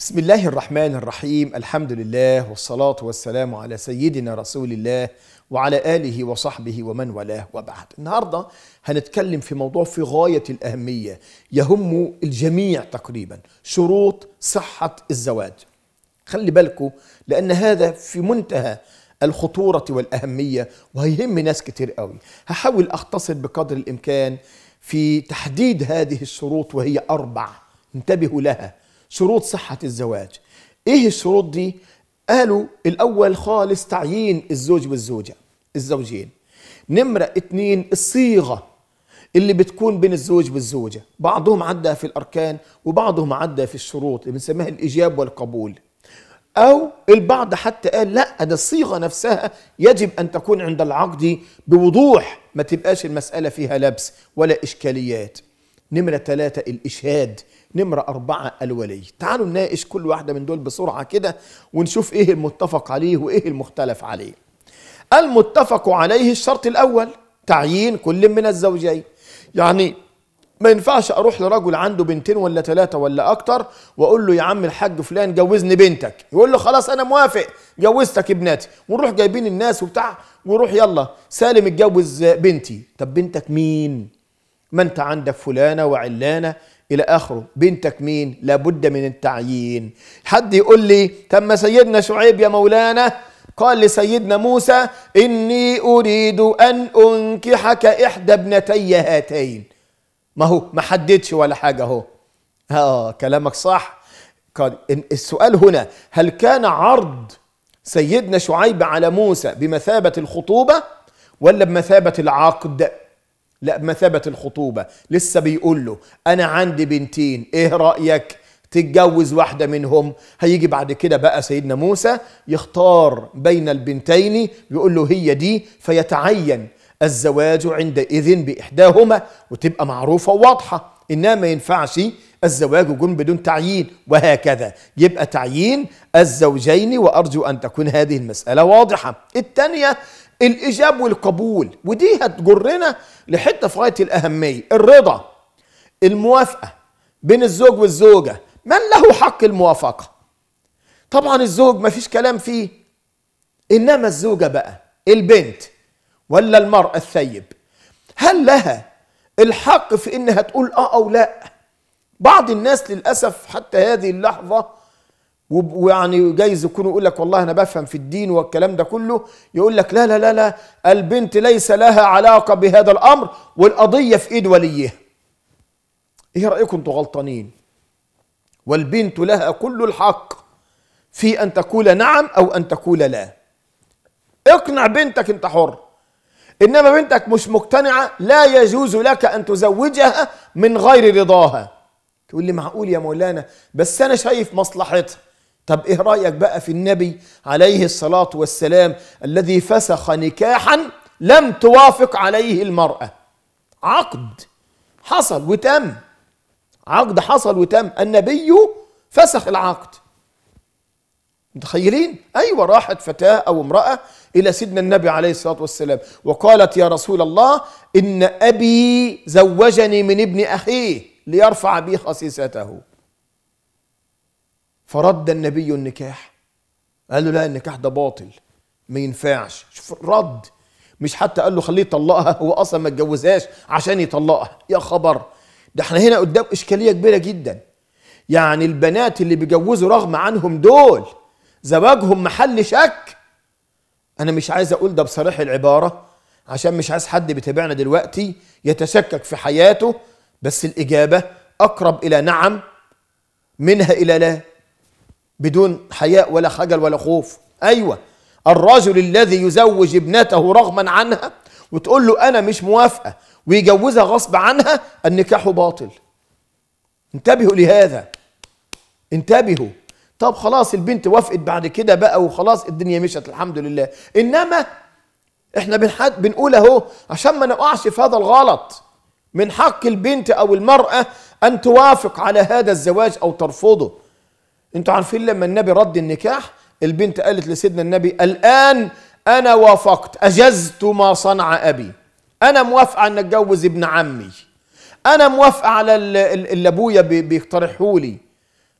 بسم الله الرحمن الرحيم الحمد لله والصلاة والسلام على سيدنا رسول الله وعلى آله وصحبه ومن والاه وبعد النهاردة هنتكلم في موضوع في غاية الأهمية يهم الجميع تقريبا شروط صحة الزواج خلي بالكو لأن هذا في منتهى الخطورة والأهمية وهيهم ناس كتير قوي هحاول أختصر بقدر الإمكان في تحديد هذه الشروط وهي أربع انتبهوا لها شروط صحة الزواج ايه الشروط دي قالوا الاول خالص تعيين الزوج والزوجة الزوجين نمرة اتنين الصيغة اللي بتكون بين الزوج والزوجة بعضهم عدى في الأركان وبعضهم عدى في الشروط اللي بنسميها الإجاب والقبول أو البعض حتى قال لا ده الصيغة نفسها يجب أن تكون عند العقد بوضوح ما تبقاش المسألة فيها لبس ولا إشكاليات نمرة ثلاثة الإشهاد نمرة أربعة الولي تعالوا نناقش كل واحدة من دول بسرعة كده ونشوف إيه المتفق عليه وإيه المختلف عليه المتفق عليه الشرط الأول تعيين كل من الزوجين يعني ما ينفعش اروح لرجل عنده بنتين ولا ثلاثه ولا اكتر واقول له يا عم الحاج فلان جوزني بنتك يقول له خلاص انا موافق جوزتك ابنتي ونروح جايبين الناس وبتاع ونروح يلا سالم اتجوز بنتي طب بنتك مين ما انت عندك فلانه وعلانه الى اخره بنتك مين لابد من التعيين حد يقول لي تم سيدنا شعيب يا مولانا قال لسيدنا موسى اني اريد ان انكحك احدى ابنتي هاتين ما هو ما حددش ولا حاجه اهو اه كلامك صح قال السؤال هنا هل كان عرض سيدنا شعيب على موسى بمثابه الخطوبه ولا بمثابه العقد لا مثابة الخطوبة لسه بيقول له أنا عندي بنتين إيه رأيك تتجوز واحدة منهم هيجي بعد كده بقى سيدنا موسى يختار بين البنتين يقول له هي دي فيتعين الزواج عندئذ بإحداهما وتبقى معروفة وواضحة إنها ما ينفعش الزواج جن بدون تعيين وهكذا يبقى تعيين الزوجين وأرجو أن تكون هذه المسألة واضحة الثانية الايجاب والقبول ودي هتجرنا لحته في غايه الاهميه الرضا الموافقه بين الزوج والزوجه من له حق الموافقه طبعا الزوج مفيش كلام فيه انما الزوجه بقى البنت ولا المراه الثيب هل لها الحق في انها تقول اه او لا بعض الناس للاسف حتى هذه اللحظه ويعني جايز يكون يقول لك والله انا بفهم في الدين والكلام ده كله يقول لك لا لا لا لا البنت ليس لها علاقه بهذا الامر والقضيه في ايد وليها. ايه رايكم انتوا غلطانين؟ والبنت لها كل الحق في ان تقول نعم او ان تقول لا. اقنع بنتك انت حر. انما بنتك مش مقتنعه لا يجوز لك ان تزوجها من غير رضاها. تقول لي معقول يا مولانا بس انا شايف مصلحتها. طب ايه رايك بقى في النبي عليه الصلاه والسلام الذي فسخ نكاحا لم توافق عليه المراه عقد حصل وتم عقد حصل وتم النبي فسخ العقد متخيلين ايوه راحت فتاه او امراه الى سيدنا النبي عليه الصلاه والسلام وقالت يا رسول الله ان ابي زوجني من ابن اخيه ليرفع بي خصيصته فرد النبي النكاح قال له لا النكاح ده باطل ما ينفعش شوف رد مش حتى قال له خليه يطلقها هو اصلا ما اتجوزهاش عشان يطلقها يا خبر ده احنا هنا قدام اشكاليه كبيره جدا يعني البنات اللي بيجوزوا رغم عنهم دول زواجهم محل شك انا مش عايز اقول ده بصريح العباره عشان مش عايز حد بيتابعنا دلوقتي يتشكك في حياته بس الاجابه اقرب الى نعم منها الى لا بدون حياء ولا خجل ولا خوف أيوة الرجل الذي يزوج ابنته رغما عنها وتقول له أنا مش موافقة ويجوزها غصب عنها النكاح باطل انتبهوا لهذا انتبهوا طب خلاص البنت وافقت بعد كده بقى وخلاص الدنيا مشت الحمد لله انما احنا بنحد بنقول اهو عشان ما نقعش في هذا الغلط من حق البنت او المراه ان توافق على هذا الزواج او ترفضه انتوا عارفين لما النبي رد النكاح البنت قالت لسيدنا النبي الآن أنا وافقت أجزت ما صنع أبي أنا موافقة أن أتجوز ابن عمي أنا موافقة على اللي أبويا بيقترحه لي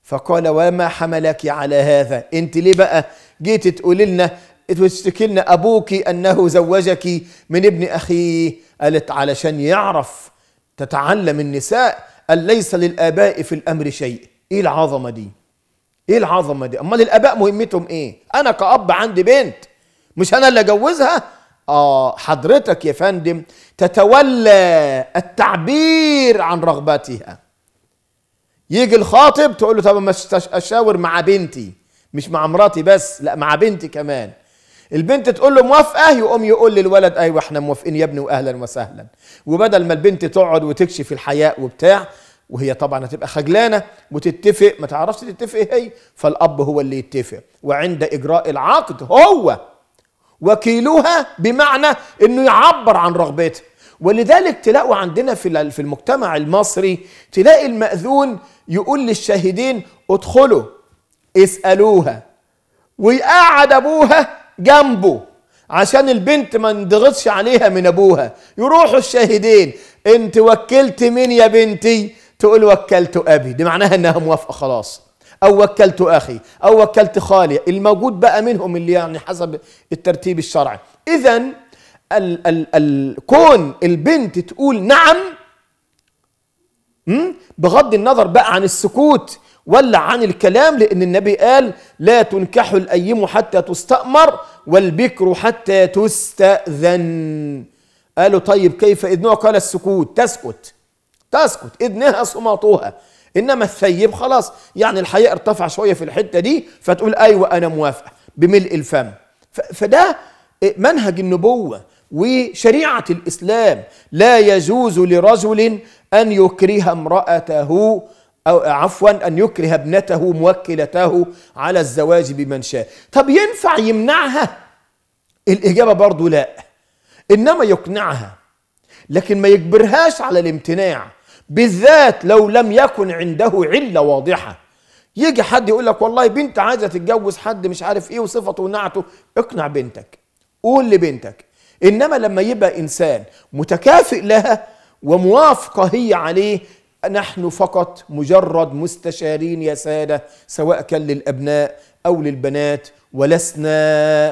فقال وما حملك على هذا أنت ليه بقى جيت تقولي لنا تشتكي لنا أبوك أنه زوجك من ابن أخيه قالت علشان يعرف تتعلم النساء أن ليس للآباء في الأمر شيء إيه العظمة دي ايه العظمه دي امال الاباء مهمتهم ايه انا كاب عندي بنت مش انا اللي اجوزها اه حضرتك يا فندم تتولى التعبير عن رغبتها يجي الخاطب تقول له طب ما اشاور مع بنتي مش مع مراتي بس لا مع بنتي كمان البنت تقول له موافقه يقوم يقول للولد ايوه احنا موافقين يا ابني واهلا وسهلا وبدل ما البنت تقعد وتكشف الحياء وبتاع وهي طبعا هتبقى خجلانه وتتفق ما تعرفش تتفق إيه هي فالاب هو اللي يتفق وعند اجراء العقد هو وكيلها بمعنى انه يعبر عن رغبتها ولذلك تلاقوا عندنا في في المجتمع المصري تلاقي المأذون يقول للشاهدين ادخلوا اسألوها ويقعد ابوها جنبه عشان البنت ما نضغطش عليها من ابوها يروحوا الشاهدين انت وكلت مين يا بنتي تقول وكلت أبي دي معناها إنها موافقة خلاص أو وكلت أخي أو وكلت خالي الموجود بقى منهم اللي يعني حسب الترتيب الشرعي إذا ال ال ال كون البنت تقول نعم بغض النظر بقى عن السكوت ولا عن الكلام لأن النبي قال لا تنكح الأيم حتى تستأمر والبكر حتى تستأذن قالوا طيب كيف إذنها قال السكوت تسكت تسكت إدنها صمتها إنما الثيب خلاص يعني الحياء ارتفع شوية في الحتة دي فتقول أيوة أنا موافقة بملء الفم فده منهج النبوة وشريعة الإسلام لا يجوز لرجل أن يكره امرأته أو عفوا أن يكره ابنته موكلته على الزواج بمن شاء طب ينفع يمنعها الإجابة برضو لا إنما يقنعها لكن ما يجبرهاش على الامتناع بالذات لو لم يكن عنده علة واضحة يجي حد يقول لك والله بنت عايزة تتجوز حد مش عارف ايه وصفته ونعته اقنع بنتك قول لبنتك انما لما يبقى انسان متكافئ لها وموافقة هي عليه نحن فقط مجرد مستشارين يا سادة سواء كان للأبناء أو للبنات ولسنا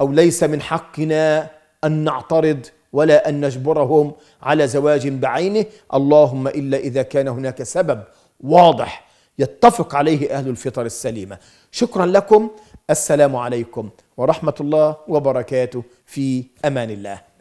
أو ليس من حقنا أن نعترض ولا أن نجبرهم على زواج بعينه اللهم إلا إذا كان هناك سبب واضح يتفق عليه أهل الفطر السليمة شكرا لكم السلام عليكم ورحمة الله وبركاته في أمان الله